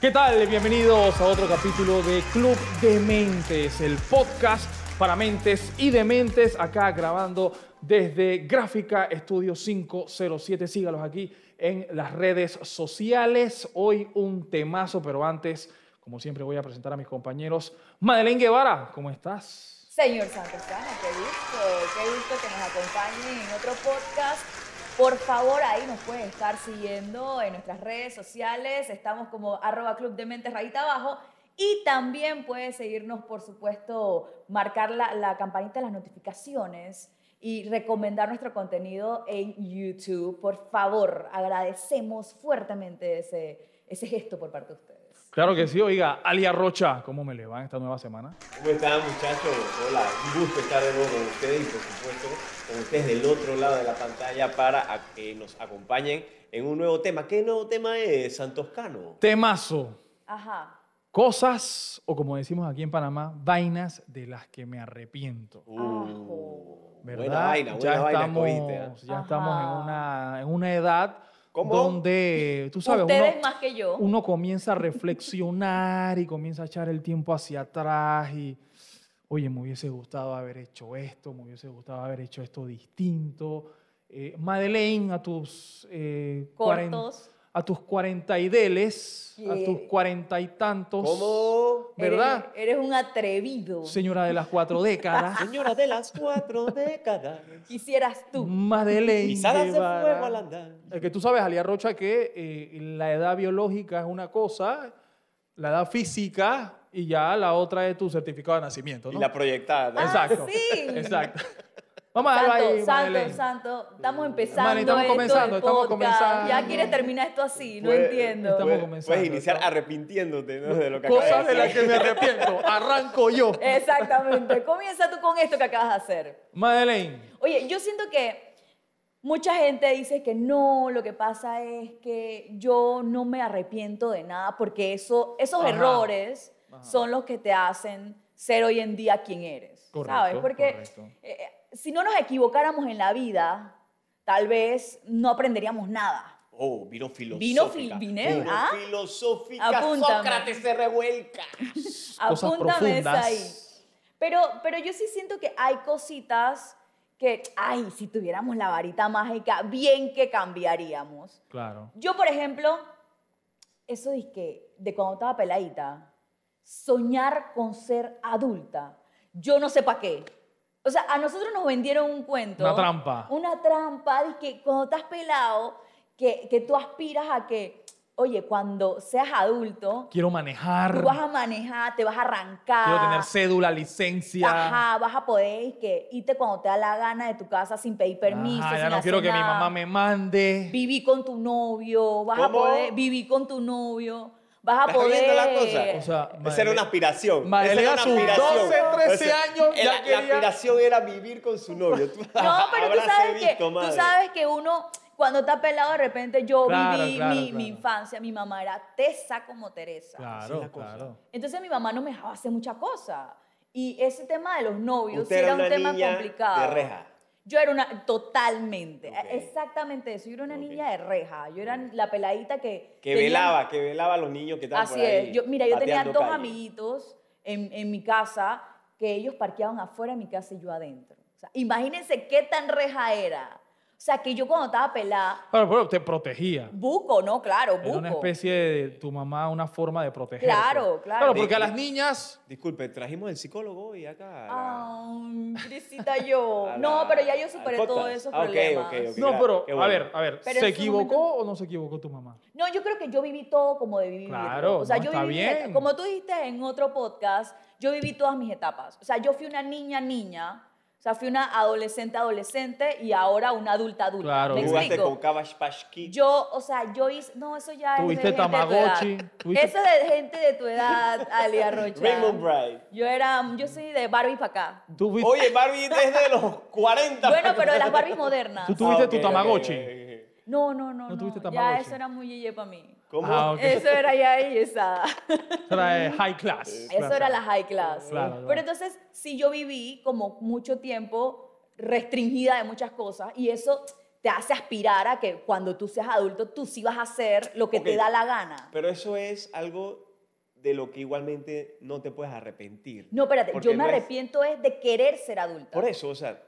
¿Qué tal? Bienvenidos a otro capítulo de Club de Mentes, el podcast para mentes y dementes, acá grabando desde Gráfica Estudio 507. Sígalos aquí en las redes sociales. Hoy un temazo, pero antes, como siempre, voy a presentar a mis compañeros. Madeleine Guevara, ¿cómo estás? Señor Cana, qué gusto, qué gusto que nos acompañen en otro podcast por favor, ahí nos puedes estar siguiendo en nuestras redes sociales. Estamos como arroba club de mentes rayita abajo. Y también puedes seguirnos, por supuesto, marcar la, campanita de las notificaciones y recomendar nuestro contenido en YouTube. Por favor, agradecemos fuertemente ese, ese gesto por parte de ustedes. Claro que sí, oiga, Alia Rocha, ¿cómo me le va esta nueva semana? ¿Cómo están muchachos? Hola, un gusto estar de nuevo con ustedes por supuesto ustedes del otro lado de la pantalla para que nos acompañen en un nuevo tema. ¿Qué nuevo tema es, Santoscano? Temazo. Ajá. Cosas, o como decimos aquí en Panamá, vainas de las que me arrepiento. Uh, ¿Verdad? Buena vaina, buena ya vaina estamos, ¿ah? Ya estamos en una, una edad donde, tú sabes, uno, que uno comienza a reflexionar y comienza a echar el tiempo hacia atrás y oye, me hubiese gustado haber hecho esto, me hubiese gustado haber hecho esto distinto. Eh, Madeleine, a tus, eh, a tus cuarenta y deles, a tus eh, cuarenta y tantos. ¿Cómo? ¿Verdad? Eres, un atrevido. Señora de las cuatro décadas. Señora de las cuatro décadas. Quisieras tú. Madeleine. nada de fuego al andar. Es que tú sabes, Alia Rocha, que eh, la edad biológica es una cosa, la edad física y ya la otra es tu certificado de nacimiento. ¿no? Y la proyectada. Ah, Exacto. Ah, sí. Exacto. Vamos a darle ahí. Santo, santo, estamos empezando. Mani, estamos comenzando, estamos comenzando. Ya quieres terminar esto así, no entiendo. Estamos puedes, comenzando. Puedes iniciar arrepintiéndote ¿no? de lo que Cosas de, de las que me arrepiento. Arranco yo. Exactamente. Comienza tú con esto que acabas de hacer. Madeleine. Oye, yo siento que mucha gente dice que no, lo que pasa es que yo no me arrepiento de nada porque eso, esos errores son los que te hacen ser hoy en día quien eres. Correcto, ¿Sabes? Porque eh, eh, si no nos equivocáramos en la vida, tal vez no aprenderíamos nada. Oh, vino filosófica. Vino, ¿ah? vino filosófica. Sócrates se revuelca. Apúntame ahí. Pero, pero yo sí siento que hay cositas que, ay, si tuviéramos la varita mágica, bien que cambiaríamos. Claro. Yo, por ejemplo, eso es que de cuando estaba peladita, soñar con ser adulta. Yo no sé para qué. O sea, a nosotros nos vendieron un cuento. Una trampa. Una trampa de que cuando estás pelado, que, tú aspiras a que, oye, cuando seas adulto... Quiero manejar. Tú vas a manejar, te vas a arrancar. Quiero tener cédula, licencia. Ajá, vas a poder irte cuando te da la gana de tu casa sin pedir permiso. Ajá, ya no quiero que mi mamá me mande. Viví con tu novio, vas a con tu novio vas a poder. la cosa? O sea, Esa era una aspiración. Madre, Esa era una aspiración. 12, 13 años. Ya la, aspiración era vivir con su novio. no, pero tú sabes, que, tú sabes que uno cuando está pelado de repente yo viví mi, infancia, mi mamá era tesa como Teresa. Claro, claro. Entonces mi mamá no me dejaba hacer muchas cosas. Y ese tema de los novios era, un tema complicado. De reja. Yo era una, totalmente, exactamente eso. Yo era una niña de reja. Yo era la peladita que. Que velaba, que velaba a los niños que estaban así Es. Yo, mira, yo tenía dos amiguitos en, en, mi casa que ellos parqueaban afuera de mi casa y yo adentro. sea, imagínense qué tan reja era. O sea, que yo cuando estaba pelada. Claro, pero te protegía. Buco, ¿no? Claro, buco. Era una especie de tu mamá, una forma de proteger. Claro, claro. Claro, porque a las niñas. Disculpe, trajimos el psicólogo y acá. Ah, Crisita, yo. no, pero ya yo superé todos esos ah, problemas. ok, no, pero, a ver, a ver, ¿se equivocó o no se equivocó tu mamá? No, yo creo que yo viví todo como de vivir. Claro. O sea, yo está viví. Bien. Como tú dijiste en otro podcast, yo viví todas mis etapas. O sea, yo fui una niña, niña o sea, fui una adolescente, adolescente y ahora una adulta, adulta. Claro. ¿Me jugaste explico? con Pashki. Yo, o sea, yo hice. No, eso ya es. Tuviste de Tamagotchi. ¿Tuviste? Eso es de gente de tu edad, Alia Rocha. Raymond Bright. Yo era. Yo soy de Barbie para acá. Oye, Barbie desde los 40. Bueno, pero de las Barbies modernas. ¿Tú tuviste tu Tamagotchi? no, no, no. ¿No, tuviste Tamagotchi? Ya eso era muy yeye para mí. Ah, Eso era ya ahí, esa. Eso era high class. Eso era la high class. Claro, Pero entonces, sí, yo viví como mucho tiempo restringida de muchas cosas y eso te hace aspirar a que cuando tú seas adulto, tú sí vas a hacer lo que te da la gana. Pero eso es algo de lo que igualmente no te puedes arrepentir. No, espérate, yo me arrepiento es... de querer ser adulta. Por eso, o sea,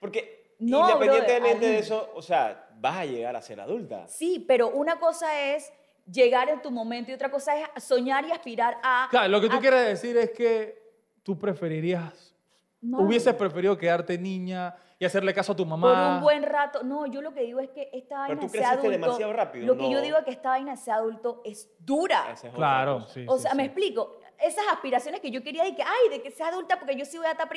porque independientemente de eso, o sea, vas a llegar a ser adulta. Sí, pero una cosa es llegar en tu momento y otra cosa es soñar y aspirar a... Claro, lo que tú quieres decir es que tú preferirías, hubieses preferido quedarte niña y hacerle caso a tu mamá. Por un buen rato. No, yo lo que digo es que esta vaina Pero adulto, demasiado rápido. Lo que yo digo es que esta vaina sea adulto es dura. claro, sí, O sea, me explico. Esas aspiraciones que yo quería y que, ay, de que sea adulta porque yo sí voy a estar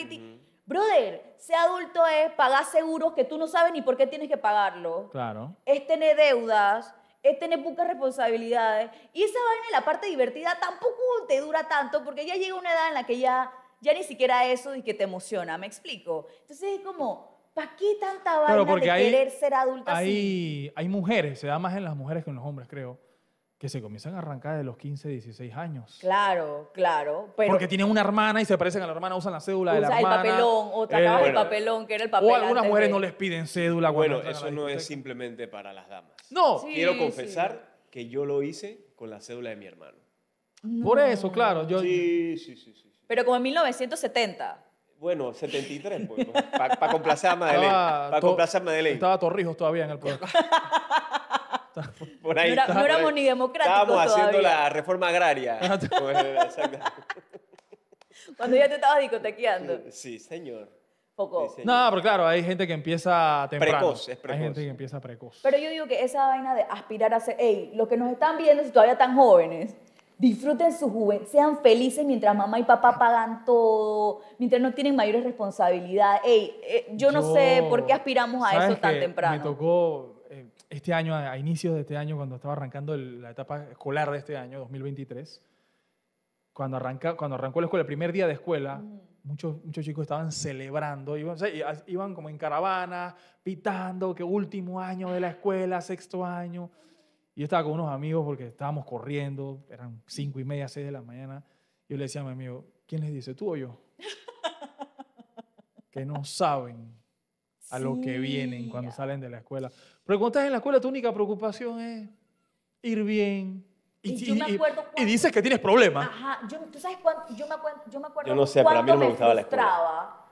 Brother, ser adulto es pagar seguros que tú no sabes ni por qué tienes que pagarlo. Claro. Es tener deudas es tener pocas responsabilidades. Y esa vaina, la parte divertida, tampoco te dura tanto porque ya llega una edad en la que ya, ya ni siquiera eso y que te emociona, ¿me explico? Entonces es como, ¿para qué tanta vaina de querer ser adulta hay, Hay mujeres, se da más en las mujeres que en los hombres, creo, que se comienzan a arrancar de los 15, 16 años. Claro, claro. Porque tienen una hermana y se parecen a la hermana, usan la cédula de la hermana. el papelón, o te el papelón, que era el papelón. O algunas mujeres no les piden cédula. Bueno, eso no es simplemente para las damas. No. Quiero confesar que yo lo hice con la cédula de mi hermano. Por eso, claro. sí, sí, sí, sí, Pero como en 1970. Bueno, 73, pues, para complacer a Madeleine. Ah, para complacer a Madeleine. Estaba Torrijos todavía en el pueblo. No, éramos ni eh, democráticos. Estábamos haciendo la reforma agraria. Cuando ya te estabas discotequeando. Sí, señor. Poco. no, pero claro, hay gente que empieza temprano. Precoz, es Hay gente que empieza precoz. Pero yo digo que esa vaina de aspirar a ser, Ey, los que nos están viendo si todavía tan jóvenes, disfruten su juventud, sean felices mientras mamá y papá pagan todo, mientras no tienen mayores responsabilidades. Hey, eh, yo no sé por qué aspiramos a eso tan temprano. Me tocó este año, a inicios de este año, cuando estaba arrancando la etapa escolar de este año, 2023, cuando, arranca, cuando arrancó la escuela, el primer día de escuela, muchos, muchos chicos estaban celebrando, iban, iban como en caravana, pitando, que último año de la escuela, sexto año. Y yo estaba con unos amigos porque estábamos corriendo, eran cinco y media, seis de la mañana. Yo le decía a mi amigo, ¿quién les dice, tú o yo? que no saben a lo que vienen cuando salen de la escuela. Pero cuando estás en la escuela, tu única preocupación es ir bien. Y, dices que tienes problemas. Ajá, yo, tú sabes cuánto, yo me acuerdo, yo me acuerdo yo no sé, a mí no me, gustaba me frustraba,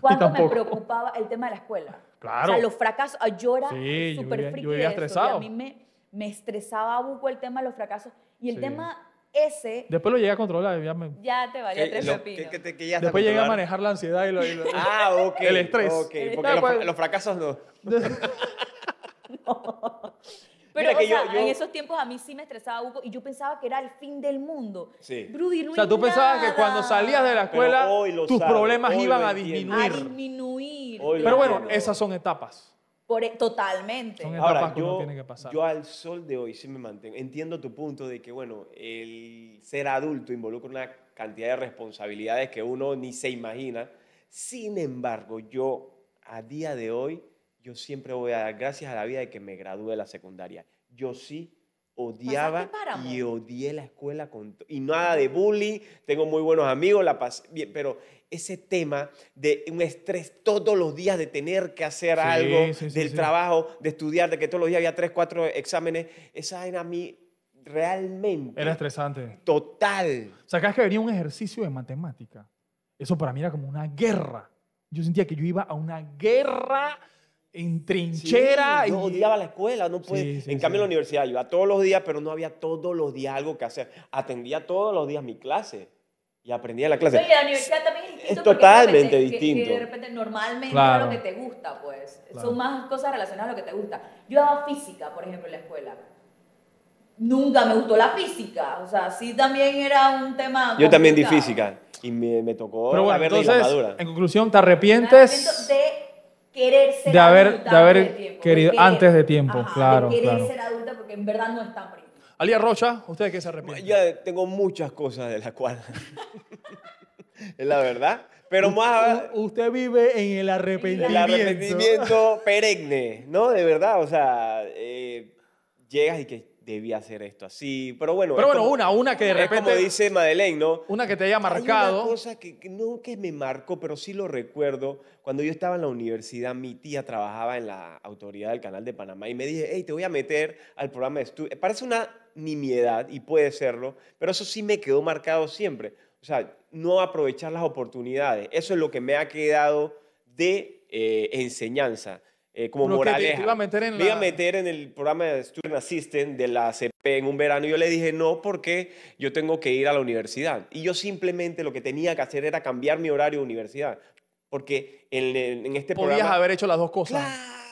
cuándo me preocupaba el tema de la escuela. Claro. O sea, los fracasos, ah, yo era súper friki yo vivía, yo estresado. a mí me, estresaba a buco el tema de los fracasos. Y el tema ese. Después lo llegué a controlar. Ya, te valía tres Después llegué a manejar la ansiedad y, ah, el estrés. porque pues. los, fracasos no. Pero en esos tiempos a mí sí me estresaba Hugo y yo pensaba que era el fin del mundo. Sí. o sea, tú pensabas que cuando salías de la escuela tus problemas iban a disminuir. A disminuir. Pero bueno, esas son etapas. E, totalmente. Ahora, yo, al sol de hoy sí me mantengo. Entiendo tu punto de que, bueno, el ser adulto involucra una cantidad de responsabilidades que uno ni se imagina. Sin embargo, yo a día de hoy, yo siempre voy a dar gracias a la vida de que me gradúe la secundaria. Yo sí odiaba y odié la escuela con y nada de bullying, tengo muy buenos amigos, la pero ese tema de un estrés todos los días de tener que hacer algo, del trabajo, de estudiar, de que todos los días había tres, cuatro exámenes, esa era a mí realmente... Era estresante. Total. O que venía un ejercicio de matemática. Eso para mí era como una guerra. Yo sentía que yo iba a una guerra en trinchera. y yo odiaba la escuela, no puede. en cambio, en la universidad iba todos los días, pero no había todos los días algo que hacer. Atendía todos los días mi clase y aprendía la clase. Oye, la universidad también es Es totalmente distinto. de repente normalmente es lo que te gusta, pues. Son más cosas relacionadas a lo que te gusta. Yo daba física, por ejemplo, en la escuela. Nunca me gustó la física. O sea, sí también era un tema. Yo también di física y me, me tocó Pero bueno, entonces, la En conclusión, ¿te arrepientes? de querer ser adulta antes de tiempo, querido querer, antes de tiempo, claro. querer ser adulta porque en verdad no está pronto. Alía Rocha, ¿usted qué se arrepiente? Ya tengo muchas cosas de las cuales. es la verdad. Pero más. Usted vive en el arrepentimiento. El arrepentimiento perenne, ¿no? De verdad, o sea, eh, llegas y que debía hacer esto así. Pero bueno. Pero bueno, una, una que de repente. como dice Madeleine, ¿no? Una que te haya marcado. Hay una cosa que, no que me marcó, pero sí lo recuerdo. Cuando yo estaba en la universidad, mi tía trabajaba en la autoridad del Canal de Panamá y me dije, hey, te voy a meter al programa de estudio. Parece una nimiedad y puede serlo, pero eso sí me quedó marcado siempre. O sea, no aprovechar las oportunidades. Eso es lo que me ha quedado de eh, enseñanza. Eh, como morales meter en me iba a meter en el programa de Student Assistant de la CP en un verano y yo le dije no porque yo tengo que ir a la universidad. Y yo simplemente lo que tenía que hacer era cambiar mi horario de universidad. Porque en, este Podías programa... haber hecho las dos cosas.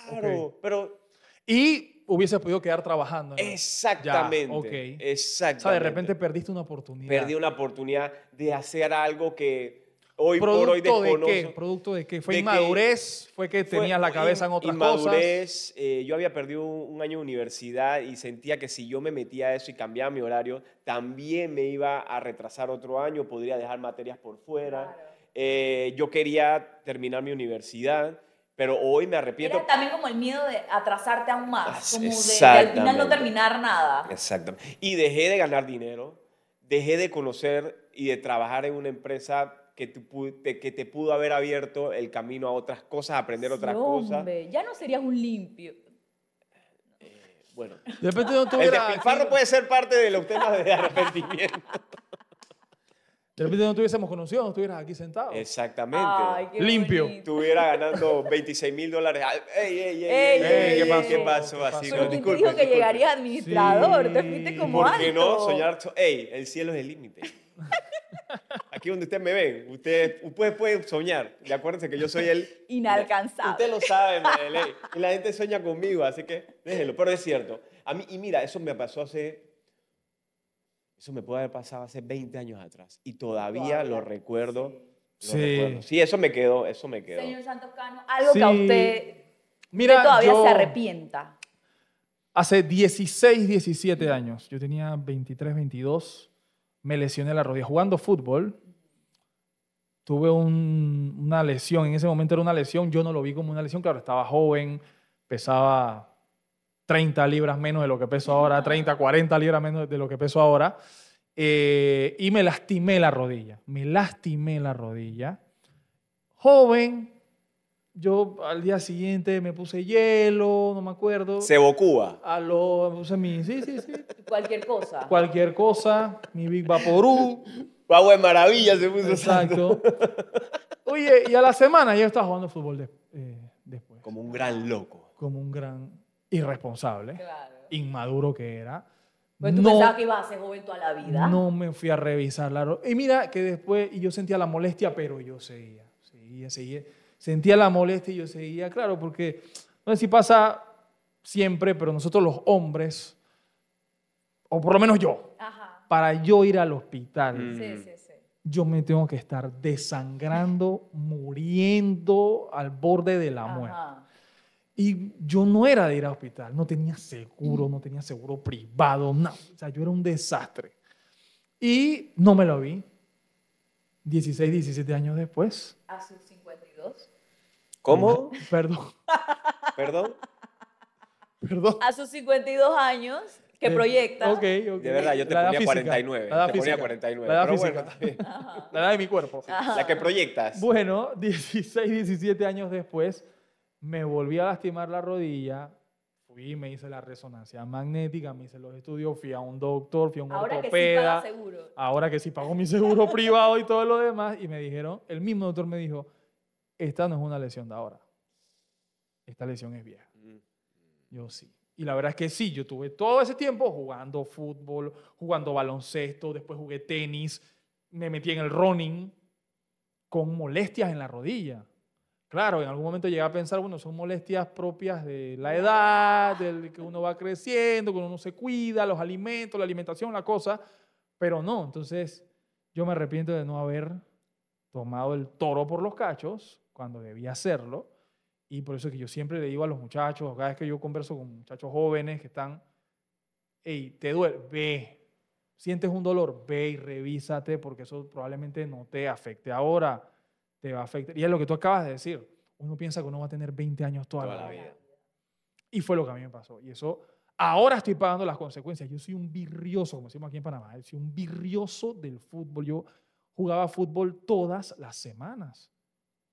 Claro, pero... Y hubiese podido quedar trabajando. Exactamente. Ya, Exactamente. O sea, de repente perdiste una oportunidad. Perdí una oportunidad de hacer algo que hoy por hoy qué? ¿Producto de qué? ¿Fue inmadurez? ¿Fue que tenías la cabeza en otras cosas? Inmadurez. Eh, yo había perdido un, año de universidad y sentía que si yo me metía a eso y cambiaba mi horario, también me iba a retrasar otro año, podría dejar materias por fuera. Eh, yo quería terminar mi universidad pero hoy me arrepiento. Era también como el miedo de atrasarte aún más, como de, de, al final no terminar nada. Exactamente. Y dejé de ganar dinero, dejé de conocer y de trabajar en una empresa que, te pudo haber abierto el camino a otras cosas, a aprender sí, otras hombre, cosas. Ya no serías un limpio. Eh, bueno, de repente no tuviera, el despilfarro puede ser parte de los temas de arrepentimiento. De repente no tuviésemos conocido, no estuvieras aquí sentado. Exactamente. Limpio. Estuviera ganando 26 mil dólares. Ey, ey, ey, ey, ¿qué, pasó? ¿Qué pasó? Así, Pero no, disculpe, dijo que disculpe. llegaría administrador, sí. te fuiste como ¿Por alto. ¿Por qué no soñar? Ey, el cielo es el límite. aquí donde ustedes me ven, ustedes, pueden soñar. Y acuérdense que yo soy el... Inalcanzable. Usted lo sabe, Madeleine. Y la gente sueña conmigo, así que déjelo. Pero es cierto. A mí, y mira, eso me pasó hace... Eso me puede haber pasado hace 20 años atrás. Y todavía, lo recuerdo. Sí. eso me quedó, eso me quedó. Señor Cano, algo que a usted, mira, todavía se arrepienta hace 16, 17 años. Yo tenía 23, 22 me lesioné la rodilla. Jugando fútbol, tuve una lesión. En ese momento era una lesión. Yo no lo vi como una lesión. Claro, estaba joven, pesaba 30 libras menos de lo que peso ahora, 30, 40 libras menos de lo que peso ahora. Eh, y me lastimé la rodilla. Me lastimé la rodilla. Joven, yo al día siguiente me puse hielo, no me acuerdo. Sebo Cuba. A lo, me puse mi, sí, sí, sí. Cualquier cosa. Cualquier cosa, mi Big Vaporú. Pau de maravilla se puso. Exacto. Oye, y a la semana yo estaba jugando fútbol eh, después. Como un gran loco. Como un gran irresponsable. Claro. Inmaduro que era. Pues tú pensabas que ibas a ser joven toda la vida. No me fui a revisar. La... Y mira que después, y yo sentía la molestia, pero yo seguía, seguía, seguía sentía la molestia y yo seguía, claro, porque no sé si pasa siempre, pero nosotros los hombres, o por lo menos yo, para yo ir al hospital, mm. yo me tengo que estar desangrando, muriendo al borde de la muerte. Y yo no era de ir al hospital, no tenía seguro, no tenía seguro privado, No. O sea, yo era un desastre. Y no me lo vi. 16, 17 años después. A ¿Cómo? Perdón. Perdón. Perdón. A sus 52 años, que proyectas? Eh, proyecta. ok, De verdad, yo te la ponía 49. La te física, ponía 49. La pero Bueno, también. La edad de mi cuerpo. La que proyectas. Bueno, 16, 17 años después, me volví a lastimar la rodilla. Fui, me hice la resonancia magnética, me hice los estudios, fui a un doctor, fui a un ortopeda. Ahora que sí pago seguro. Ahora que sí pago mi seguro privado y todo lo demás. Y me dijeron, el mismo doctor me dijo, esta no es una lesión de ahora. Esta lesión es vieja. Mm. Yo sí. Y la verdad es que sí, yo tuve todo ese tiempo jugando fútbol, jugando baloncesto, después jugué tenis, me metí en el running con molestias en la rodilla. Claro, en algún momento llegué a pensar, bueno, son molestias propias de la edad, del que uno va creciendo, que uno se cuida, los alimentos, la alimentación, la cosa, pero no, entonces yo me arrepiento de no haber tomado el toro por los cachos cuando debía hacerlo. Y por eso es que yo siempre le digo a los muchachos, cada vez que yo converso con muchachos jóvenes que están, hey, te duele, ve, sientes un dolor, ve y revísate porque eso probablemente no te afecte ahora, te va a afectar. Y es lo que tú acabas de decir, uno piensa que uno va a tener 20 años toda, la, vida. Y fue lo que a mí me pasó. Y eso, ahora estoy pagando las consecuencias. Yo soy un virrioso, como decimos aquí en Panamá, ¿eh? soy un virrioso del fútbol. Yo jugaba fútbol todas las semanas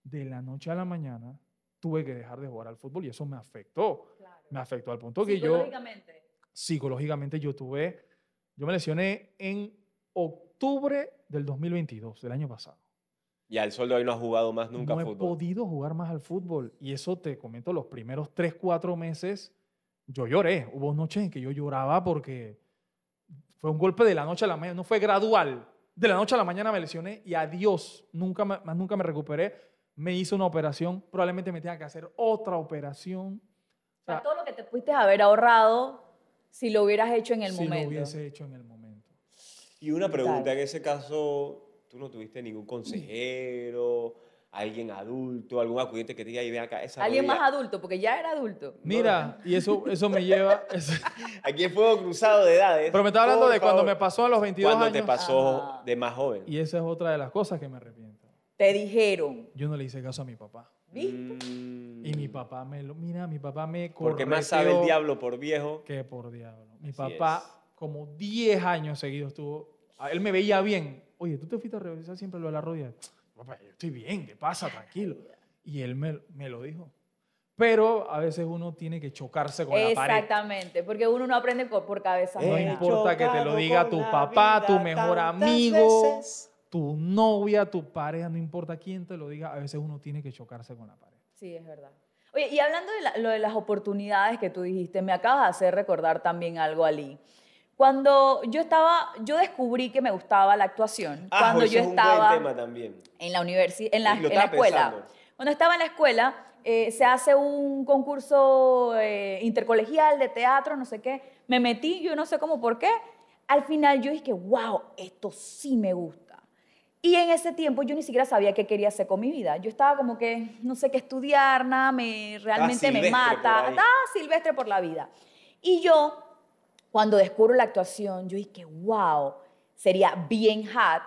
de la noche a la mañana tuve que dejar de jugar al fútbol y eso me afectó. Me afectó al punto que yo... Psicológicamente. Psicológicamente yo tuve... Yo me lesioné en octubre del 2022, del año pasado. Y al sol de hoy no has jugado más nunca no fútbol. No he podido jugar más al fútbol. Y eso te comento, los primeros 3, 4 meses yo lloré. Hubo noches en que yo lloraba porque fue un golpe de la noche a la mañana, no fue gradual. De la noche a la mañana me lesioné y adiós, nunca más nunca me recuperé me hizo una operación, probablemente me tenga que hacer otra operación. O sea, todo lo que te pudiste haber ahorrado si lo hubieras hecho en el momento. Si lo hubiese hecho en el momento. Y una pregunta, en ese caso, tú no tuviste ningún consejero, alguien adulto, algún acudiente que te diga, acá, esa Alguien más adulto, porque ya era adulto. Mira, y eso, eso me lleva... Aquí es fuego cruzado de edades. Pero me estaba hablando de cuando me pasó a los 22 años. Cuando te pasó de más joven. Y esa es otra de las cosas que me arrepiento. Te dijeron. Yo no le hice caso a mi papá. ¿Viste? Mm. Y mi papá me lo. Mira, mi papá me. Porque más sabe el diablo por viejo. Que por diablo. Mi papá, como 10 años seguidos, estuvo. Él me veía bien. Oye, tú te fuiste a revisar siempre lo de la rodilla. Papá, yo estoy bien, ¿qué pasa? Tranquilo. Y él me, lo dijo. Pero a veces uno tiene que chocarse con la pared. Exactamente, porque uno no aprende por, cabeza. No importa que te lo diga tu papá, tu mejor amigo tu novia, tu pareja, no importa quién te lo diga, a veces uno tiene que chocarse con la pared. Sí, es verdad. Oye, y hablando de lo de las oportunidades que tú dijiste, me acabas de hacer recordar también algo, Ali. Cuando yo estaba, yo descubrí que me gustaba la actuación. Ah, cuando yo estaba un tema también. en la universidad, en la, escuela. Cuando estaba en la escuela, eh, se hace un concurso eh, intercolegial de teatro, no sé qué. Me metí, yo no sé cómo, por qué. Al final yo dije, wow, esto sí me gusta y en ese tiempo yo ni siquiera sabía qué quería hacer con mi vida. Yo estaba como que no sé qué estudiar, nada, me, realmente me mata. Estaba silvestre por la vida. Y yo, cuando descubro la actuación, yo dije, wow, sería bien hot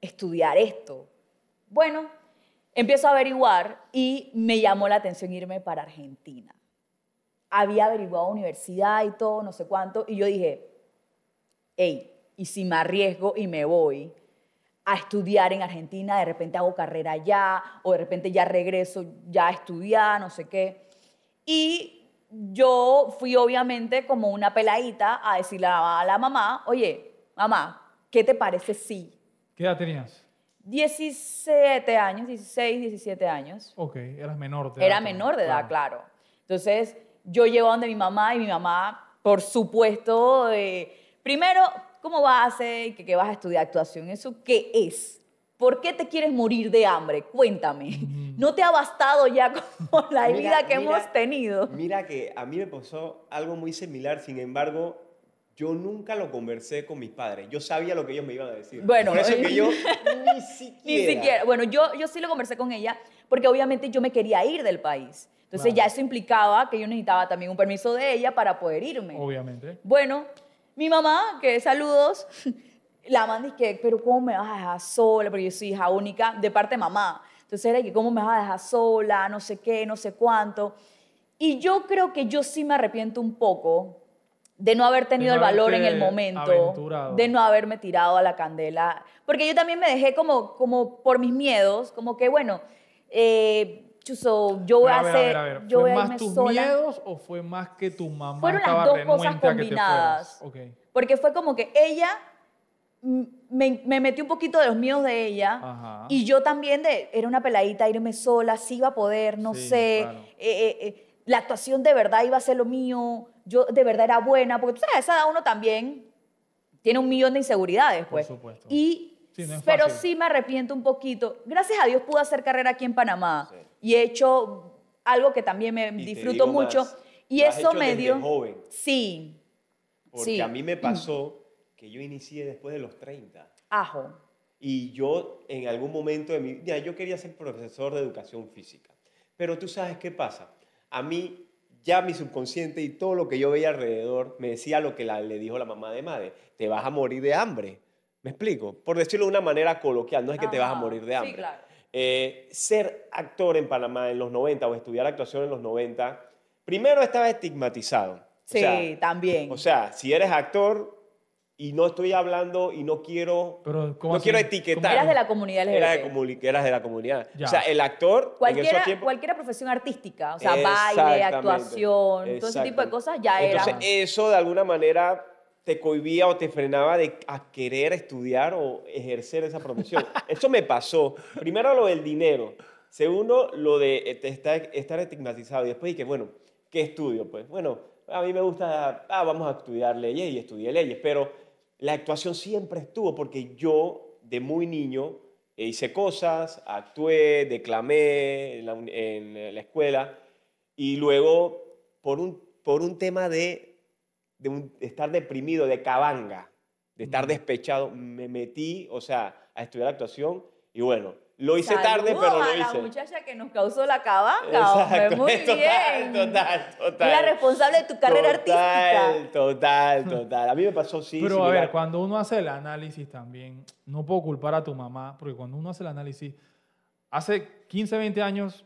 estudiar esto. Bueno, empiezo a averiguar y me llamó la atención irme para Argentina. Había averiguado universidad y todo, no sé cuánto, y yo dije, hey, ¿y si me arriesgo y me voy? a estudiar en Argentina, de repente hago carrera allá, o de repente ya regreso ya a estudiar, no sé qué. Y yo fui obviamente como una peladita a decirle a la mamá, oye, mamá, ¿qué te parece si? ¿Qué edad tenías? 17 años, 16, 17 años. Ok, eras menor de edad. Era menor de edad, claro. Entonces, yo llego donde mi mamá y mi mamá, por supuesto, eh, primero cómo vas a hacer, que, que vas a estudiar actuación, eso qué es. ¿Por qué te quieres morir de hambre? Cuéntame. ¿No te ha bastado ya con la vida que hemos tenido? Mira que a mí me pasó algo muy similar, sin embargo, yo nunca lo conversé con mis padres. Yo sabía lo que ellos me iban a decir. Bueno, yo ni siquiera. Bueno, yo, yo sí lo conversé con ella porque obviamente yo me quería ir del país. Entonces ya eso implicaba que yo necesitaba también un permiso de ella para poder irme. Obviamente. Bueno, mi mamá, que saludos, la mandé que, pero ¿cómo me vas a dejar sola? Porque yo soy hija única de parte de mamá. Entonces era que, ¿cómo me vas a dejar sola? No sé qué, no sé cuánto. Y yo creo que yo sí me arrepiento un poco de no haber tenido el valor en el momento, de no haberme tirado a la candela, porque yo también me dejé como, como por mis miedos, como que bueno, eh, yo voy a, hacer. ¿Fue más tus miedos o fue más que tu mamá? Fueron las dos cosas combinadas. Porque fue como que ella me, metió un poquito de los miedos de ella y yo también de, era una peladita, irme sola, si iba a poder, no sé, eh, eh, eh, la actuación de verdad iba a ser lo mío, yo de verdad era buena, porque tú sabes, a esa edad uno también tiene un millón de inseguridades, pues. Por supuesto. Y, pero sí me arrepiento un poquito. Gracias a Dios pude hacer carrera aquí en Panamá y he hecho algo que también me disfruto mucho. y eso has me dio... joven. Sí. Porque a mí me pasó que yo inicié después de los 30. Ajo. Y yo en algún momento de mi vida, yo quería ser profesor de educación física. Pero tú sabes qué pasa. A mí ya mi subconsciente y todo lo que yo veía alrededor me decía lo que le dijo la mamá de madre, te vas a morir de hambre. ¿Me explico? Por decirlo de una manera coloquial, no es que te vas a morir de hambre. Sí, claro. Eh, ser actor en Panamá en los 90 o estudiar actuación en los 90, primero estaba estigmatizado. Sí, también. O sea, si eres actor, y no estoy hablando y no quiero Pero, no quiero etiquetar. Eras de la comunidad LGBT. de, de la comunidad. O sea, el actor cualquier profesión artística, o sea, baile, actuación, todo ese tipo de cosas ya era. Entonces, eso de alguna manera te cohibía o te frenaba de a querer estudiar o ejercer esa profesión. Eso me pasó. Primero lo del dinero. Segundo, lo de eh, estar, estigmatizado. Y después dije, bueno, ¿qué estudio? Pues bueno, a mí me gusta, ah, vamos a estudiar leyes y estudié leyes, pero la actuación siempre estuvo porque yo de muy niño hice cosas, actué, declamé en la, en la escuela y luego por un, por un tema de de, estar deprimido, de cabanga, de estar despechado, me metí, o sea, a estudiar actuación y bueno, lo hice tarde, pero lo hice. a la muchacha que nos causó la cabanga, hombre. Muy bien. Total, total. la responsable de tu carrera artística. Total, total. A mí me pasó sí. Pero a ver, cuando uno hace el análisis también, no puedo culpar a tu mamá, porque cuando uno hace el análisis, hace 15, 20 años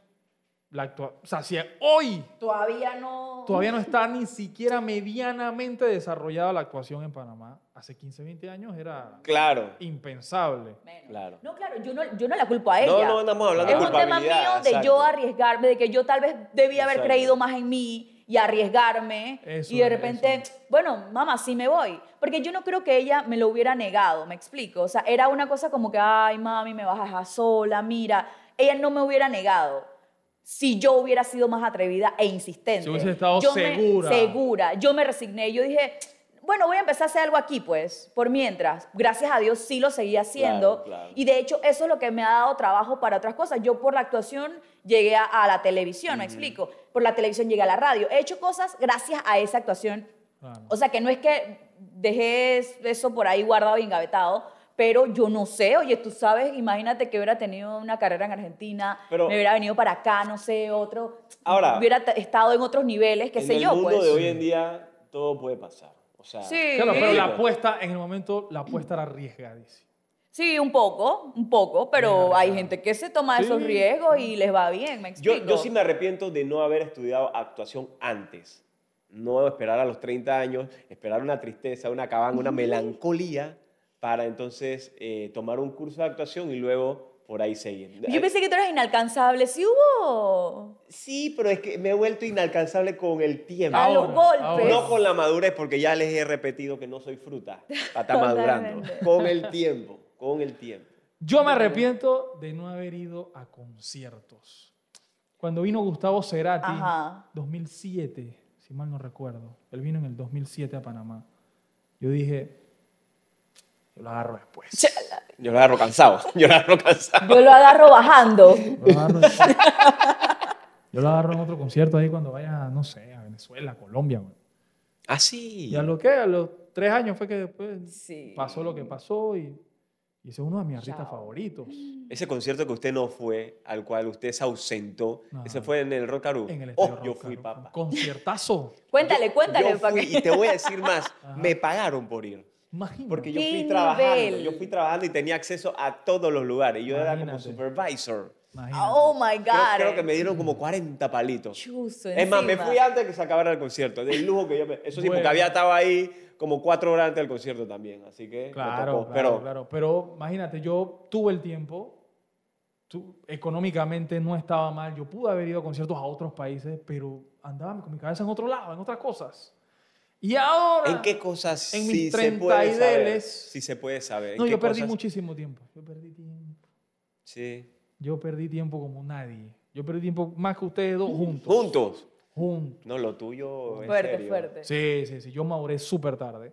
la o sea, si hoy todavía no todavía no está ni siquiera medianamente desarrollada la actuación en Panamá, hace 15, 20 años era claro. impensable. Claro. No, claro, yo no, yo no la culpo a ella. No, no hablando Es un tema mío de yo arriesgarme, de que yo tal vez debía haber creído más en mí y arriesgarme y de repente, bueno, mamá, sí me voy, porque yo no creo que ella me lo hubiera negado, me explico, o sea, era una cosa como que, ay, mami, me vas a dejar sola, mira, ella no me hubiera negado si yo hubiera sido más atrevida e insistente. yo segura. segura. Yo me resigné. Yo dije, bueno, voy a empezar a hacer algo aquí, pues, por mientras. Gracias a Dios sí lo seguí haciendo. Y de hecho, eso es lo que me ha dado trabajo para otras cosas. Yo por la actuación llegué a, la televisión, ¿me explico? Por la televisión llegué a la radio. He hecho cosas gracias a esa actuación. O sea, que no es que dejé eso por ahí guardado y engavetado pero yo no sé, oye, tú sabes, imagínate que hubiera tenido una carrera en Argentina, me hubiera venido para acá, no sé, otro, hubiera estado en otros niveles, qué sé yo. En el mundo pues. de hoy en día todo puede pasar. O sea, sí. Claro, pero la apuesta, en el momento, la apuesta era arriesgadísima. Sí, un poco, un poco, pero hay gente que se toma esos riesgos y mm. les va bien, me explico. Yo, yo sí me arrepiento de no haber estudiado actuación antes. No esperar a los 30 años, esperar una tristeza, una cabana, una melancolía para entonces eh, tomar un curso de actuación y luego por ahí seguir. Yo pensé que tú eras inalcanzable, ¿sí hubo? Sí, pero es que me he vuelto inalcanzable con el tiempo. A los golpes. No con la madurez, porque ya les he repetido que no soy fruta para estar madurando. Con el tiempo, con el tiempo. Yo me arrepiento de no haber ido a conciertos. Cuando vino Gustavo Cerati, 2007, si mal no recuerdo, él vino en el 2007 a Panamá. Yo dije, yo lo agarro después. Yo lo agarro cansado. Yo lo agarro cansado. Yo lo agarro bajando. Yo lo agarro, en otro concierto ahí cuando vaya, no sé, a Venezuela, Colombia. Ah, sí. Y a lo que, a los tres años fue que después pasó lo que pasó y, y ese es uno de mis artistas favoritos. Ese concierto que usted no fue, al cual usted se ausentó, ese fue en el Rock Aru. En el oh, Yo Conciertazo. cuéntale, cuéntale. y te voy a decir más, me pagaron por ir. Imagínate. Porque yo fui trabajando, yo fui trabajando y tenía acceso a todos los lugares. Yo era como supervisor. Oh my God. Creo, que me dieron como 40 palitos. es más, me fui antes de que se acabara el concierto. Del lujo que yo me. Eso sí, porque había estado ahí como cuatro horas antes del concierto también. Así que. Claro, claro, pero, claro. Pero imagínate, yo tuve el tiempo. Tú, económicamente no estaba mal. Yo pude haber ido a conciertos a otros países, pero andaba con mi cabeza en otro lado, en otras cosas. Y ahora. ¿En qué cosas en mis sí 30 se puede saber? Sí se puede saber. No, yo perdí muchísimo tiempo. Yo perdí tiempo. Sí. Yo perdí tiempo como nadie. Yo perdí tiempo más que ustedes dos juntos. ¿Juntos? Juntos. No, lo tuyo. En fuerte, serio. fuerte. Sí, sí, sí. Yo maduré súper tarde.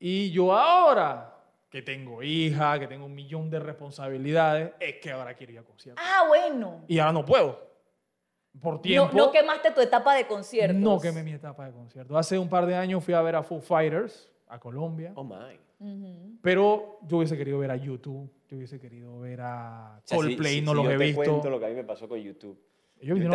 Y yo ahora que tengo hija, que tengo un millón de responsabilidades, es que ahora quiero ir a concierto. Ah, bueno. Y ahora no puedo. No, quemaste tu etapa de conciertos. No quemé mi etapa de concierto. Hace un par de años fui a ver a Foo Fighters a Colombia. Oh my. Pero yo hubiese querido ver a YouTube, yo hubiese querido ver a Coldplay, o no lo he te visto. lo que a mí me pasó con YouTube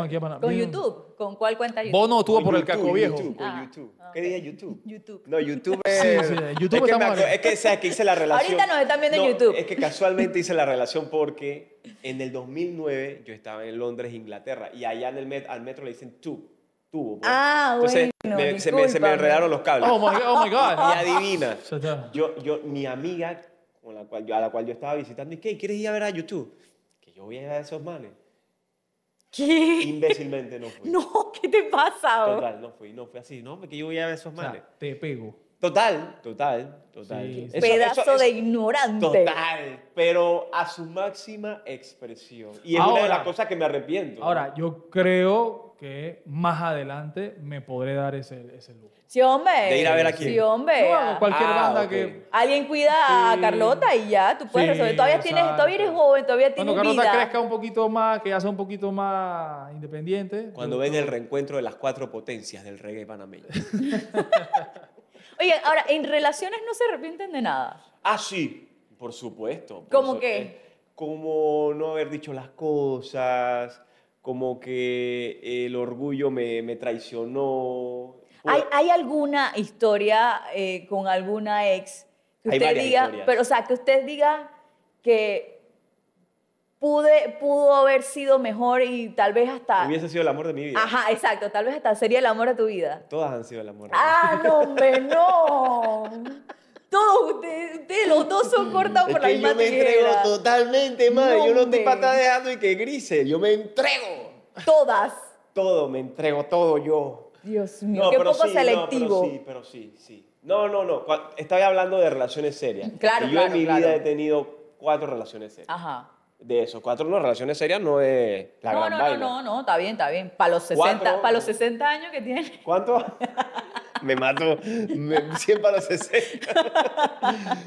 aquí a Panamá. ¿Con YouTube? ¿Con cuál cuenta YouTube? Bono tuvo por el casco Viejo. YouTube, ah, ¿Qué dije YouTube? YouTube. No, YouTube es... YouTube es que, es que, que hice la relación... Ahorita nos están viendo en YouTube. Es que casualmente hice la relación porque en el 2009 yo estaba en Londres, Inglaterra, y allá en el al metro le dicen tube. Tubo. Pues. Ah, bueno, se, me, se, me, enredaron los cables. Oh my, oh God. Y adivina, yo, yo, mi amiga con la cual, a la cual yo estaba visitando, ¿y qué? ¿Quieres ir a ver a YouTube? Que yo voy a ir a esos manes. ¿Qué? Imbécilmente no fui. No, ¿qué te pasa? Total, no fui, no fui así, ¿no? Porque yo voy a ver esos males. te pego. Total, total, total. Pedazo de ignorante. Total, pero a su máxima expresión. Y es una de las cosas que me arrepiento. Ahora, yo creo que más adelante me podré dar ese, ese lujo. Sí, hombre. De ir a ver a quién. Sí, hombre. cualquier ah, banda que... Alguien cuida a Carlota y ya, tú puedes resolver. Todavía, tienes, todavía eres joven, todavía tienes Cuando Carlota crezca un poquito más, que ya sea un poquito más independiente. Cuando ven el reencuentro de las cuatro potencias del reggae panameño. Oye, ahora, en relaciones no se arrepienten de nada. Ah, sí, por supuesto. ¿Cómo que? qué? como no haber dicho las cosas como que el orgullo me, me traicionó. ¿Hay, ¿Hay, alguna historia eh, con alguna ex que usted diga, pero o sea, que usted diga que pude, pudo haber sido mejor y tal vez hasta... Hubiese sido el amor de mi vida. Ajá, exacto, tal vez hasta sería el amor de tu vida. Todas han sido el amor. De ah, no, hombre, no. Todos ustedes, los dos son mm, cortados por la que yo me entrego totalmente, madre. yo no estoy patadeando y que grise. Yo me entrego. Todas. Todo, me entrego todo yo. Dios mío, qué poco selectivo. No, pero sí, pero sí, sí. No, no, no. Estaba hablando de relaciones serias. Claro, y yo en mi vida he tenido cuatro relaciones serias. Ajá. De esos cuatro, no, relaciones serias no es la no, gran no, No, no, no, está bien, está bien. Para los 60, para los 60 eh. años que tiene. ¿Cuánto? me mato siempre 100 para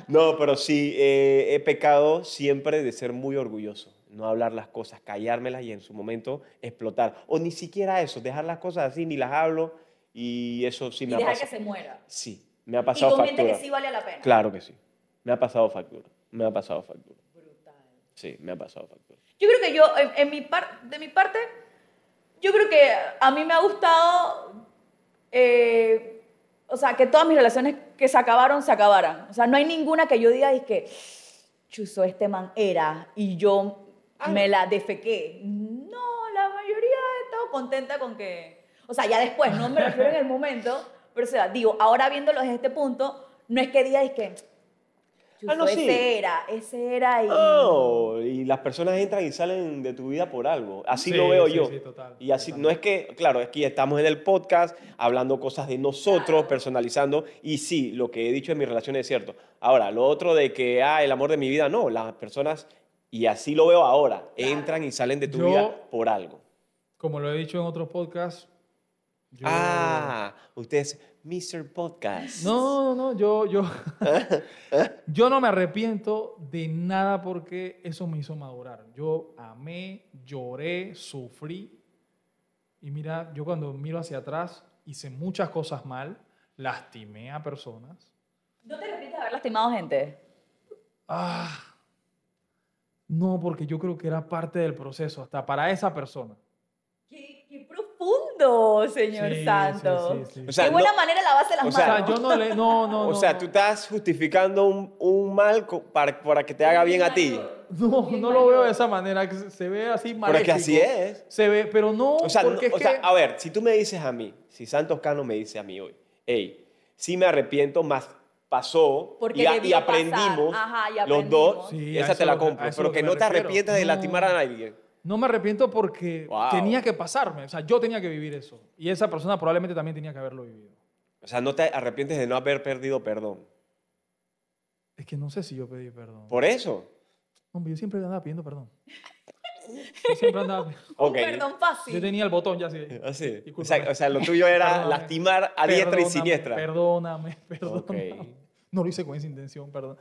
no, pero sí, eh, he pecado siempre de ser muy orgulloso, no hablar las cosas, callármelas y en su momento explotar. O ni siquiera eso, dejar las cosas así, ni las hablo y eso sí me ha pasado. que se muera. Sí, me ha pasado factura. y factura. que sí vale la pena. Claro que sí, me ha pasado factura, me ha pasado factura. Brutal. Sí, me ha pasado factura. Yo creo que yo, en, mi de mi parte, yo creo que a mí me ha gustado... Eh, o sea, que todas mis relaciones que se acabaron, se acabaran. O sea, no hay ninguna que yo diga, es que, chuzó este man era y yo ah, me la defequé. No, la mayoría he estado contenta con que, o sea, ya después, no me refiero en el momento, pero o sea, digo, ahora viéndolos desde este punto, no es que diga, que, Ah, ese era, ese era y... Oh, y las personas entran y salen de tu vida por algo. Así lo veo sí, yo. Total, y así, no es que, claro, es que estamos en el podcast hablando cosas de nosotros, personalizando, y sí, lo que he dicho en mi relación es cierto. Ahora, lo otro de que, ah, el amor de mi vida, no, las personas, y así lo veo ahora, entran y salen de tu vida por algo. Como lo he dicho en otros podcasts, Ah, ustedes Mr. Podcast. No, no, no, yo, yo, yo no me arrepiento de nada porque eso me hizo madurar. Yo amé, lloré, sufrí. Y mira, yo cuando miro hacia atrás hice muchas cosas mal, lastimé a personas. ¿No te arrepientes de haber lastimado gente? Ah, no, porque yo creo que era parte del proceso, hasta para esa persona. Señor Santos. Santo. Sí, o sea, Qué buena manera las o Sea, yo no, le, no, no, O sea, tú estás justificando un, mal para, que te haga bien a ti. No, no lo veo de esa manera. Se ve así mal. Pero es que así es. Se ve, pero no. O sea, o sea a ver, si tú me dices a mí, si Santos Cano me dice a mí hoy, hey, sí me arrepiento, más pasó y, aprendimos los dos, esa te la compro, pero que, no te arrepientas de lastimar a nadie. No me arrepiento porque tenía que pasarme, o sea, yo tenía que vivir eso. Y esa persona probablemente también tenía que haberlo vivido. O sea, no te arrepientes de no haber perdido perdón. Es que no sé si yo pedí perdón. Por eso. Hombre, yo siempre andaba pidiendo perdón. Yo siempre andaba. perdón fácil. Yo tenía el botón ya así. Ah, así. O sea, lo tuyo era lastimar a diestra y siniestra. Perdóname, perdóname. No lo hice con esa intención, perdón.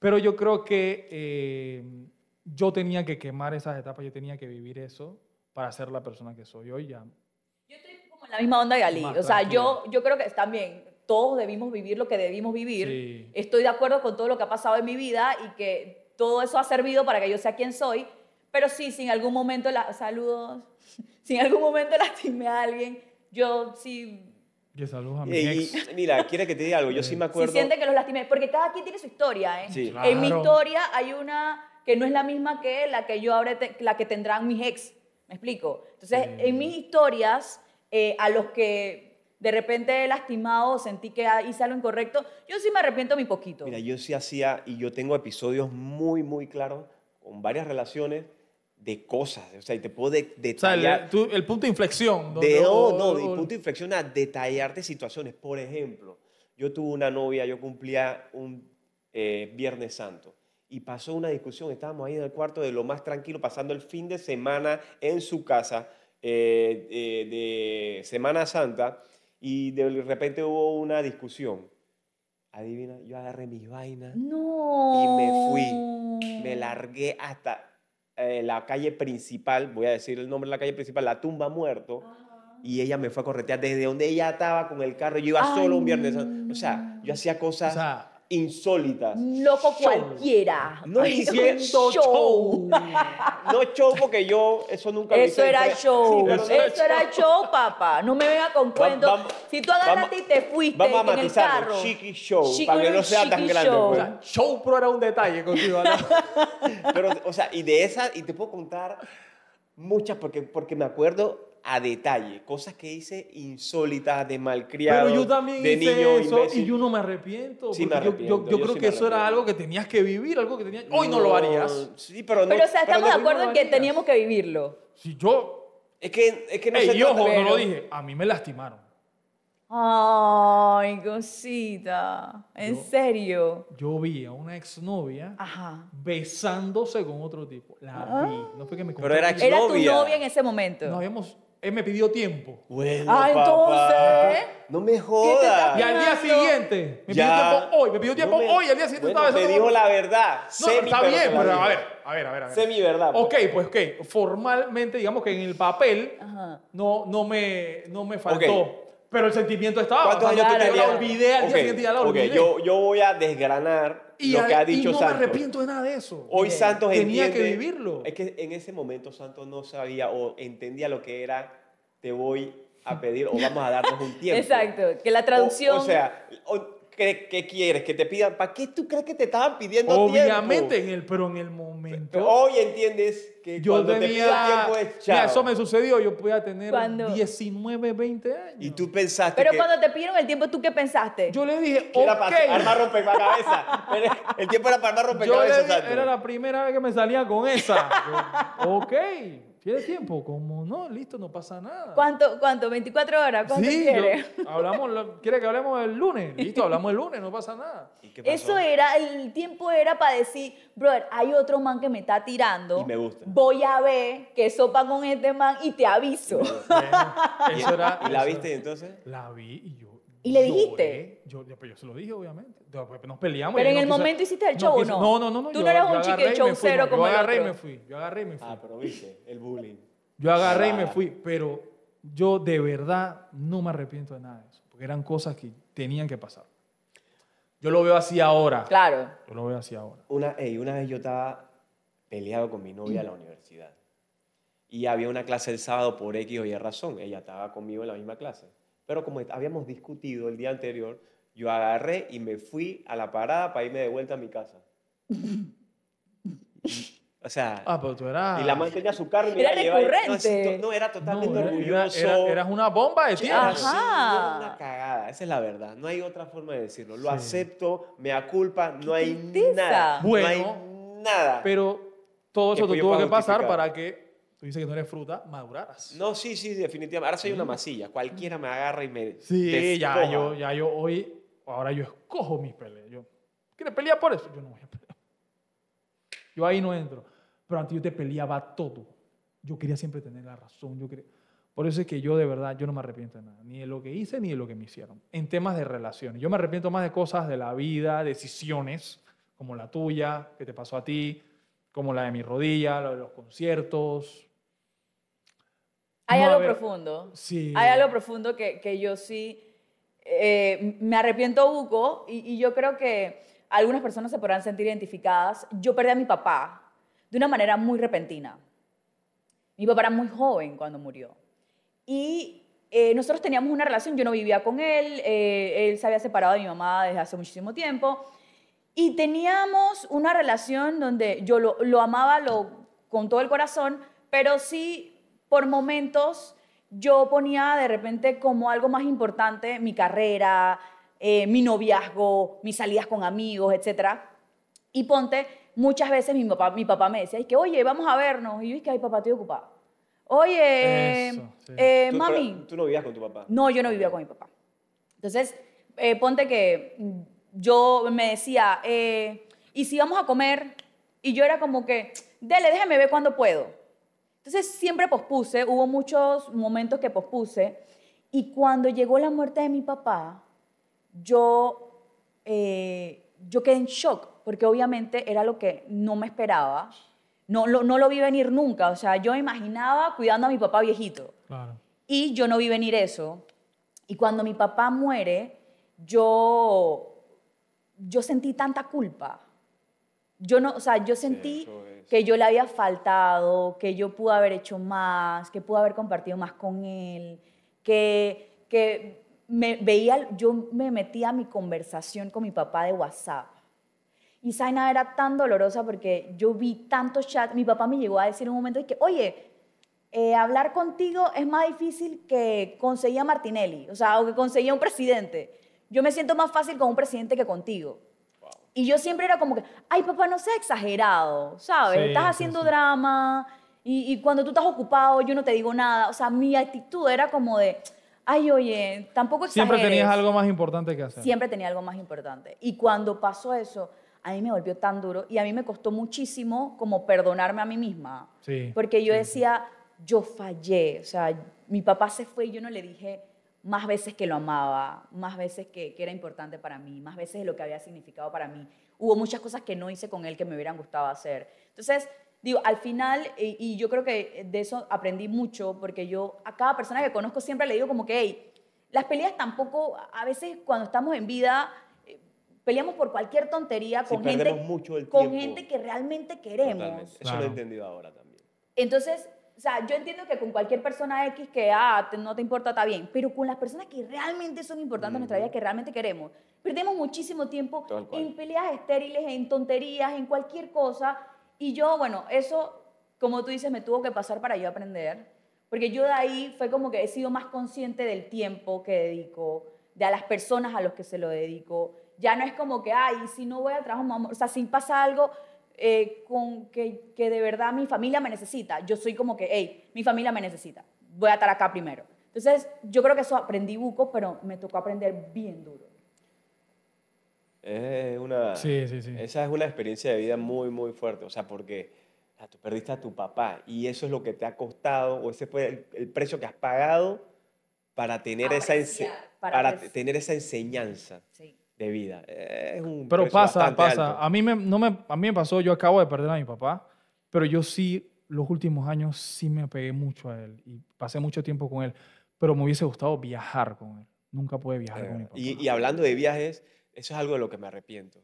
Pero yo creo que eh, yo tenía que quemar esas etapas, yo tenía que vivir eso para ser la persona que soy hoy ya. Yo estoy como en la misma onda de Ali. o sea, yo, yo creo que también todos debimos vivir lo que debimos vivir. Estoy de acuerdo con todo lo que ha pasado en mi vida y que todo eso ha servido para que yo sea quien soy. Pero sí, si en algún momento, la, saludos, si en algún momento lastimé a alguien, yo sí y saludos a mi ex. Mira, quiere que te diga algo. Yo sí me acuerdo. Si siente que los lastimé. Porque cada quien tiene su historia, ¿eh? Sí. En mi historia hay una que no es la misma que la que yo la que tendrán mis ex. ¿Me explico? Entonces, en mis historias, eh, a los que de repente he lastimado, sentí que ah, hice algo incorrecto, yo sí me arrepiento mi poquito. Mira, yo sí hacía, y yo tengo episodios muy, muy claros con varias relaciones de cosas, o sea, y te puedo detallar. O sea, el, punto de inflexión. De, no, no, el punto de inflexión a detallarte situaciones. Por ejemplo, yo tuve una novia, yo cumplía un eh, Viernes Santo y pasó una discusión. Estábamos ahí en el cuarto de lo más tranquilo, pasando el fin de semana en su casa eh, eh, de Semana Santa y de repente hubo una discusión. Adivina, yo agarré mis vainas y me fui. Me largué hasta eh, la calle principal, voy a decir el nombre de la calle principal, La Tumba Muerto. Y ella me fue a corretear desde donde ella estaba con el carro. Yo iba solo un viernes. O sea, yo hacía cosas insólitas. Loco cualquiera. No diciendo show. No show porque yo eso nunca eso hice. Era show. eso, era show. papá. No me venga con cuentos. Si tú agarraste y te fuiste vamos a en matizarlo, el carro. Chiqui show, para que no sea tan grande. Show. pro pues. era un detalle contigo. ¿no? Pero, o sea, y de esas, y te puedo contar muchas porque, porque me acuerdo a detalle, cosas que hice insólitas, de malcriado, Pero yo también hice eso y yo no me arrepiento. yo, creo que eso era algo que tenías que vivir, algo que tenías. Hoy no, lo harías. Sí, pero no. Pero estamos de acuerdo en que teníamos que vivirlo. Si yo. Es que, es que no no lo dije. A mí me lastimaron. Ay, cosita. ¿En serio? Yo vi a una exnovia besándose con otro tipo. La ah. vi. No fue que me Pero era Era tu novia en ese momento. No habíamos él me pidió tiempo. Bueno, ah, entonces. ¿eh? No me jodas. Y al día siguiente, me pidió tiempo hoy, me pidió tiempo hoy y hoy, al día siguiente bueno, vez. Me dijo la verdad. No, está bien, pero a ver, a ver, a ver. Semi verdad. Pues. Ok, pues ok. Formalmente, digamos que en el papel no, no, me, no me faltó. Pero el sentimiento estaba. ¿Cuántos años tú Yo la olvidé al día siguiente, la Yo, yo voy a desgranar lo que ha dicho y no Santos. me arrepiento de nada de eso. Hoy Santos Tenía que vivirlo. Es que en ese momento Santos no sabía o entendía lo que era te voy a pedir o vamos a darnos un tiempo. Exacto, que la traducción... O, sea, ¿Qué, quieres? ¿Que te pidan? ¿Para qué tú crees que te estaban pidiendo Obviamente, En el, pero en el momento. Hoy entiendes que yo cuando tenía, te tiempo es chao. Mira, eso me sucedió. Yo podía tener 19, 20 años. Y tú pensaste Pero cuando te pidieron el tiempo, ¿tú qué pensaste? Yo le dije, ok. Era para armar rompecabezas. el tiempo era para armar rompecabezas. Yo era la primera vez que me salía con esa. Yo, ok. ¿Quiere tiempo? Como no, listo, no pasa nada. ¿Cuánto? ¿Cuánto? ¿24 horas? ¿Cuánto sí, hablamos, ¿Quiere que hablemos el lunes? Listo, hablamos el lunes, no pasa nada. Eso era, el tiempo era para decir, brother, hay otro man que me está tirando. me gusta. Voy a ver qué sopa con este man y te aviso. eso era, ¿Y la viste entonces? La vi y yo ¿Y le dijiste? Pues, yo, se lo dije, obviamente. Pues, nos peleamos. Pero en el momento hiciste el show, ¿o no? No, no, no. Tú no eras un de show cero como Yo agarré y me fui. Yo agarré y me fui. Ah, pero viste, el bullying. Yo agarré y me ah. fui. Pero yo de verdad no me arrepiento de nada de eso. Porque eran cosas que tenían que pasar. Yo lo veo así ahora. Claro. Yo lo veo así ahora. Una, hey, una vez yo estaba peleado con mi novia en la universidad. Y había una clase el sábado por X o Y razón. Ella estaba conmigo en la misma clase pero como habíamos discutido el día anterior, yo agarré y me fui a la parada para irme de vuelta a mi casa. O sea, ah, pero tú eras... y la man tenía su carro y me era la recurrente. No, era totalmente no, era, orgulloso. eras una bomba de tierra. Ajá. una cagada, esa es la verdad. No hay otra forma de decirlo. Lo acepto, me aculpa, no hay nada. Bueno, nada. Pero todo eso tuvo que pasar para que Tú dices que no eres fruta, madurarás. No, sí, sí, definitivamente. Ahora soy una mm. masilla. Cualquiera me agarra y me. Sí, ya yo, ya yo hoy, ahora yo escojo mis peleas. Yo, ¿Quieres pelear por eso? Yo no voy a pelear. Yo ahí no entro. Pero antes yo te peleaba todo. Yo quería siempre tener la razón. Yo quería... Por eso es que yo de verdad, yo no me arrepiento de nada. Ni de lo que hice, ni de lo que me hicieron. En temas de relaciones. Yo me arrepiento más de cosas de la vida, decisiones, como la tuya, que te pasó a ti, como la de mi rodilla, lo de los conciertos. Hay algo profundo. Sí. Hay algo profundo que, yo sí eh, me arrepiento buco y, yo creo que algunas personas se podrán sentir identificadas. Yo perdí a mi papá de una manera muy repentina. Mi papá era muy joven cuando murió. Y eh, nosotros teníamos una relación, yo no vivía con él, eh, él se había separado de mi mamá desde hace muchísimo tiempo. Y teníamos una relación donde yo lo, amaba lo, con todo el corazón, pero sí por momentos yo ponía de repente como algo más importante mi carrera, eh, mi noviazgo, mis salidas con amigos, etc. Y ponte, muchas veces mi papá, mi papá me decía, es que, oye, vamos a vernos. Y yo, es que, ay, papá, estoy ocupado. Oye, eh, mami. ¿Tú no vivías con tu papá? No, yo no vivía con mi papá. Entonces, eh, ponte que yo me decía, eh, ¿y si vamos a comer? Y yo era como que, dele, déjeme ver cuando puedo. Entonces siempre pospuse, hubo muchos momentos que pospuse. Y cuando llegó la muerte de mi papá, yo, eh, yo quedé en shock, porque obviamente era lo que no me esperaba. No lo, no lo vi venir nunca. O sea, yo imaginaba cuidando a mi papá viejito. Y yo no vi venir eso. Y cuando mi papá muere, yo yo sentí tanta culpa. Yo no, sea, yo sentí que yo le había faltado, que yo pude haber hecho más, que pude haber compartido más con él, que, que me veía, yo me metía a mi conversación con mi papá de WhatsApp. Y esa era tan dolorosa porque yo vi tantos chats. Mi papá me llegó a decir en un momento que, oye, eh, hablar contigo es más difícil que conseguir a Martinelli, o sea, o que a un presidente yo me siento más fácil con un presidente que contigo. Y yo siempre era como que, ay papá, no seas exagerado, ¿sabes? estás haciendo drama y, cuando tú estás ocupado yo no te digo nada. O sea, mi actitud era como de, ay oye, tampoco exageres. Siempre tenías algo más importante que hacer. Siempre tenía algo más importante. Y cuando pasó eso, a mí me volvió tan duro y a mí me costó muchísimo como perdonarme a mí misma. Sí, porque yo decía, yo fallé, o sea, mi papá se fue y yo no le dije más veces que lo amaba, más veces que, que, era importante para mí, más veces lo que había significado para mí. Hubo muchas cosas que no hice con él que me hubieran gustado hacer. Entonces, digo, al final, y, yo creo que de eso aprendí mucho, porque yo a cada persona que conozco siempre le digo como que, hey, las peleas tampoco, a veces cuando estamos en vida, eh, peleamos por cualquier tontería con, gente, con gente que realmente queremos. Eso lo he entendido ahora también. Entonces, o sea, yo entiendo que con cualquier persona X que ah, no te importa, está bien, pero con las personas que realmente son importantes en nuestra vida, que realmente queremos, perdemos muchísimo tiempo en peleas estériles, en tonterías, en cualquier cosa. Y yo, bueno, eso, como tú dices, me tuvo que pasar para yo aprender, porque yo de ahí fue como que he sido más consciente del tiempo que dedico, de a las personas a los que se lo dedico. Ya no es como que, ay, si no voy al trabajo, o sea, si pasa algo, eh, con que, que, de verdad mi familia me necesita. Yo soy como que, hey, mi familia me necesita, voy a estar acá primero. Entonces, yo creo que eso aprendí buco, pero me tocó aprender bien duro. Es una, sí, sí, sí. Esa es una experiencia de vida muy, muy fuerte. O sea, porque tú perdiste a tu papá y eso es lo que te ha costado o ese fue el, precio que has pagado para tener, esa, para, para tener esa enseñanza. Sí de vida. Eh, pero pasa, pasa. A mí, me, no me, a mí pasó, yo acabo de perder a mi papá, pero yo sí, los últimos años sí me apegué mucho a él y pasé mucho tiempo con él, pero me hubiese gustado viajar con él. Nunca pude viajar con mi eh, papá. y hablando de viajes, eso es algo de lo que me arrepiento.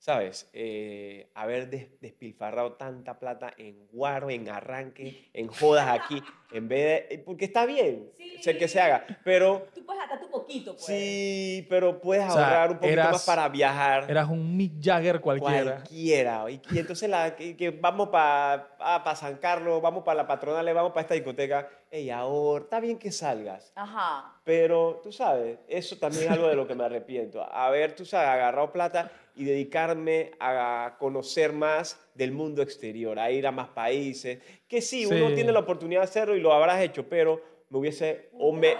¿sabes? Eh, haber despilfarrado tanta plata en guaro, en arranque, en jodas aquí, en vez de... Eh, porque está bien, sé que se haga, pero... Tú puedes gastar tu poquito, pues. Sí, pero puedes ahorrar un poquito más para viajar. Eras un Mick Jagger cualquiera. Cualquiera. Y, entonces que, vamos para ah, San Carlos, vamos para la Patronal, vamos para esta discoteca. Ey, ahora, está bien que salgas. Ajá. Pero, tú sabes, eso también es algo de lo que me arrepiento. A ver, tú sabes, agarrado plata y dedicarme a conocer más del mundo exterior, a ir a más países, que sí, uno tiene la oportunidad de hacerlo y lo habrás hecho, pero me hubiese o me,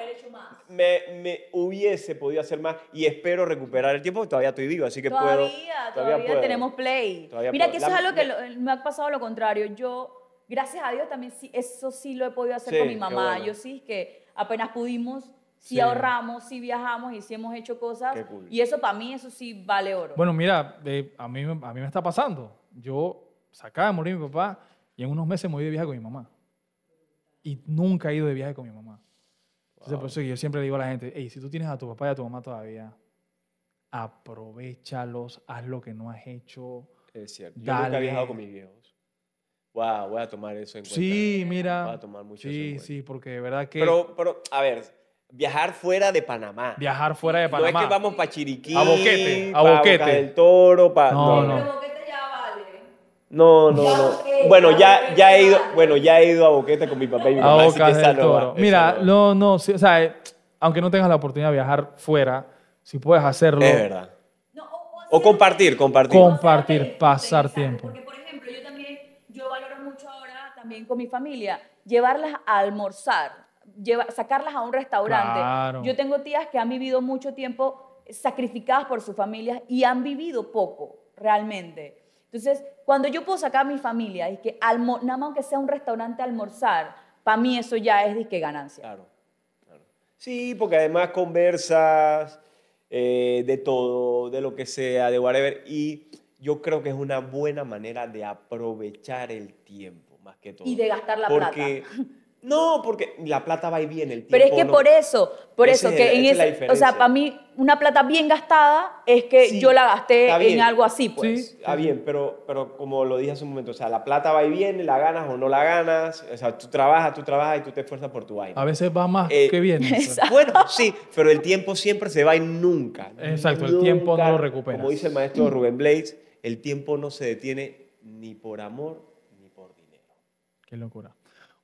me, hubiese podido hacer más y espero recuperar el tiempo todavía estoy vivo así que puedo todavía, todavía tenemos play mira que eso es algo que eh, me ha pasado lo contrario yo gracias a Dios también sí, eso sí lo he podido hacer con mi mamá yo sí que apenas pudimos si ahorramos, si viajamos y si hemos hecho cosas. Y eso para mí, eso sí vale oro. Bueno, mira, eh, a, mí, a mí me está pasando. Yo sacaba de morir mi papá y en unos meses me voy de viaje con mi mamá. Y nunca he ido de viaje con mi mamá. por eso yo siempre le digo a la gente, hey, si tú tienes a tu papá y a tu mamá todavía, aprovechalos, haz lo que no has hecho. Es cierto. Yo nunca he viajado con mis viejos. Wow, voy a tomar eso en cuenta. Sí, mira. Voy a tomar mucho Sí, sí, porque de verdad que... Pero, pero, a ver, Viajar fuera de Panamá. Viajar fuera de Panamá. No es que vamos para Chiriquí. A Boquete. A Boquete. Boca del Toro, para. No, no. no. No, no, Bueno, ya, ya he ido, bueno, ya he ido a Boquete con mi papá y mi mamá, a Toro. Mira, no, no, o sea, eh, aunque no tengas la oportunidad de viajar fuera, si puedes hacerlo. Es verdad. o, o, compartir, compartir. Compartir, pasar tiempo. Porque, por ejemplo, yo también, yo valoro mucho ahora también con mi familia, llevarlas a almorzar sacarlas a un restaurante. Yo tengo tías que han vivido mucho tiempo sacrificadas por sus familias y han vivido poco, realmente. Entonces, cuando yo puedo sacar a mi familia y que al nada más aunque sea un restaurante a almorzar, para mí eso ya es disque ganancia. Claro, claro. Sí, porque además conversas eh, de todo, de lo que sea, de whatever, y yo creo que es una buena manera de aprovechar el tiempo, más que todo. Y de gastar la plata. Porque No, porque la plata va y viene, el tiempo Pero es que por eso, por eso, que en o sea, para mí una plata bien gastada es que yo la gasté en algo así, pues. está bien, pero, pero como lo dije hace un momento, o sea, la plata va y viene, la ganas o no la ganas, o sea, tú trabajas, tú trabajas y tú te esfuerzas por tu vaina. A veces va más eh, que bien Bueno, sí, pero el tiempo siempre se va y nunca. Exacto, el tiempo no lo recupera. Como dice el maestro Rubén Blades, el tiempo no se detiene ni por amor ni por dinero. Qué locura.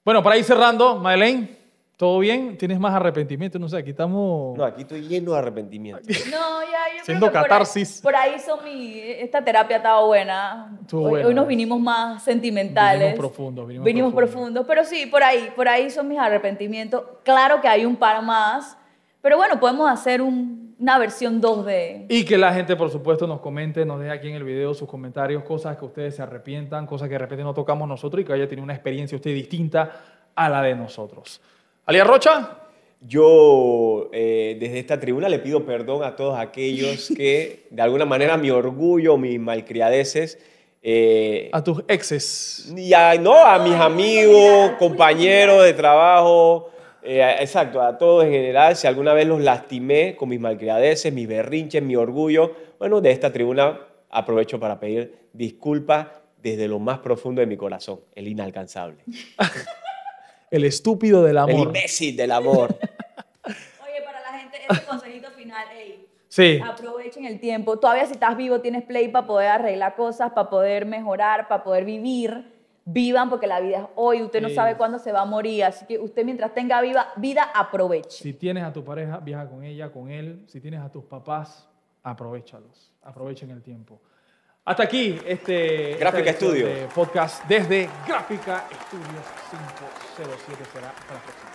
Bueno, para ir cerrando, Madeleine, ¿todo bien? ¿Tienes más arrepentimiento? No sé, aquí estamos... No, aquí estoy lleno de arrepentimiento. No, ya, yo Siendo catarsis. Por ahí, son mis... Esta terapia estaba buena. Hoy, buena. hoy, nos vinimos más sentimentales. Vinimos profundos. Vinimos, profundos. Pero sí, por ahí, por ahí son mis arrepentimientos. Claro que hay un par más, pero bueno, podemos hacer un una versión 2 d Y que la gente, por supuesto, nos comente, nos deje aquí en el video sus comentarios, cosas que ustedes se arrepientan, cosas que de repente no tocamos nosotros y que haya tenido una experiencia usted distinta a la de nosotros. Alia Rocha. Yo desde esta tribuna le pido perdón a todos aquellos que, de alguna manera, mi orgullo, mis malcriadeces... a tus exes. Y no, a mis amigos, compañeros de trabajo, eh, exacto, a todos en general, si alguna vez los lastimé con mis malcriadeces, mis berrinches, mi orgullo, bueno, de esta tribuna aprovecho para pedir disculpas desde lo más profundo de mi corazón, el inalcanzable. el estúpido del amor. El imbécil del amor. Oye, para la gente, este consejito final, ey. Aprovechen el tiempo. Todavía si estás vivo, tienes play para poder arreglar cosas, para poder mejorar, para poder vivir vivan porque la vida es hoy, usted no sabe cuándo se va a morir, así que usted mientras tenga viva, vida, aproveche. Si tienes a tu pareja, viaja con ella, con él, si tienes a tus papás, aprovechalos, aprovechen el tiempo. Hasta aquí este Gráfica Estudio. podcast desde Gráfica Estudios 507 será la próxima.